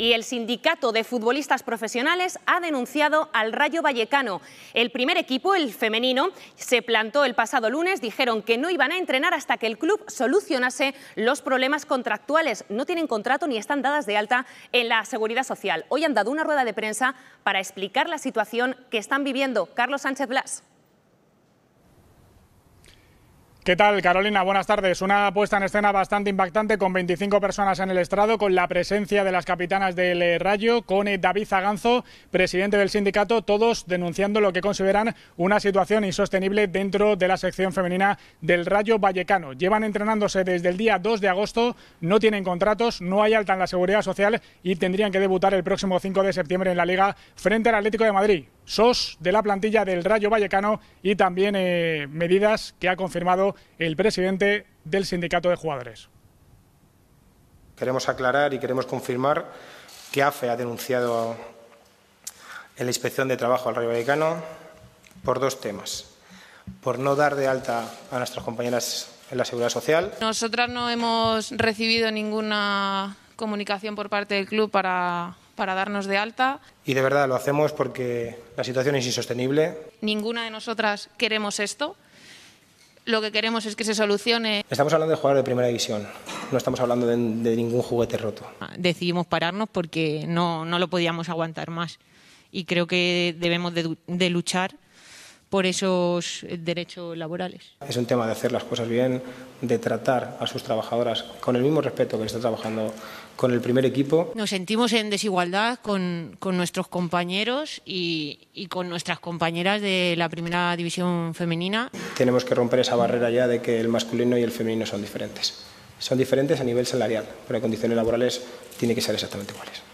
y el Sindicato de Futbolistas Profesionales ha denunciado al Rayo Vallecano. El primer equipo, el femenino, se plantó el pasado lunes, dijeron que no iban a entrenar hasta que el club solucionase los problemas contractuales. No tienen contrato ni están dadas de alta en la Seguridad Social. Hoy han dado una rueda de prensa para explicar la situación que están viviendo. Carlos Sánchez Blas. ¿Qué tal, Carolina? Buenas tardes. Una puesta en escena bastante impactante con 25 personas en el estrado, con la presencia de las capitanas del eh, Rayo, con eh, David Zaganzo, presidente del sindicato, todos denunciando lo que consideran una situación insostenible dentro de la sección femenina del Rayo Vallecano. Llevan entrenándose desde el día 2 de agosto, no tienen contratos, no hay alta en la seguridad social y tendrían que debutar el próximo 5 de septiembre en la Liga frente al Atlético de Madrid. SOS de la plantilla del Rayo Vallecano y también eh, medidas que ha confirmado el presidente del sindicato de jugadores. Queremos aclarar y queremos confirmar que AFE ha denunciado en la inspección de trabajo al Rayo Vallecano por dos temas. Por no dar de alta a nuestras compañeras en la Seguridad Social. Nosotras no hemos recibido ninguna comunicación por parte del club para, para darnos de alta. Y de verdad lo hacemos porque la situación es insostenible. Ninguna de nosotras queremos esto lo que queremos es que se solucione. Estamos hablando de jugar de primera división, no estamos hablando de, ningún juguete roto. Ah, decidimos pararnos porque no, no, lo podíamos aguantar más y creo que debemos de, de luchar por esos eh, derechos laborales. Es un tema de hacer las cosas bien, de tratar a sus trabajadoras con el mismo respeto que está trabajando con el primer equipo. Nos sentimos en desigualdad con, nuestros compañeros y, con nuestras compañeras de la primera división femenina. Tenemos que romper esa barrera ya de que el masculino y el femenino son diferentes. Son diferentes a nivel salarial, pero en condiciones laborales tienen que ser exactamente iguales.